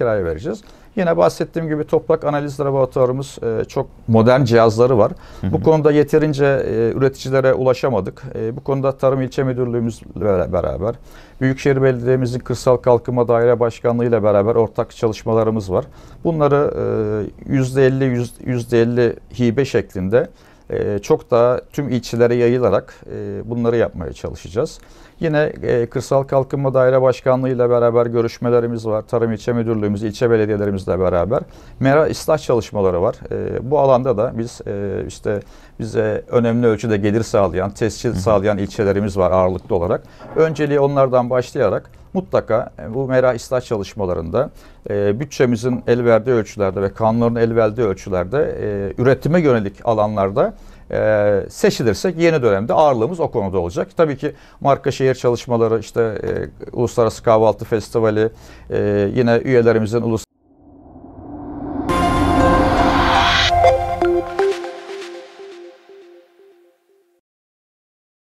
kiraya vereceğiz. Yine bahsettiğim gibi toprak analiz laboratuvarımız e, çok modern cihazları var. Hı hı. Bu konuda yeterince e, üreticilere ulaşamadık. E, bu konuda Tarım İlçe Müdürlüğümüzle beraber, Büyükşehir Belediye'mizin Kırsal Kalkınma Daire Başkanlığı ile beraber ortak çalışmalarımız var. Bunları e, %50 %50 hibe şeklinde ee, çok daha tüm ilçelere yayılarak e, bunları yapmaya çalışacağız. Yine e, Kırsal Kalkınma Daire Başkanlığı ile beraber görüşmelerimiz var. Tarım İlçe Müdürlüğümüz, ilçe belediyelerimizle beraber mera ıslah çalışmaları var. E, bu alanda da biz işte bize önemli ölçüde gelir sağlayan, tescil sağlayan ilçelerimiz var ağırlıklı olarak. Önceliği onlardan başlayarak mutlaka e, bu mera ıslah çalışmalarında e, bütçemizin el verdiği ölçülerde ve kanunların el verdiği ölçülerde e, üretime yönelik alanlarda e, seçilirsek yeni dönemde ağırlığımız o konuda olacak. Tabii ki marka şehir çalışmaları işte e, Uluslararası Kahvaltı Festivali e, yine üyelerimizin uluslararası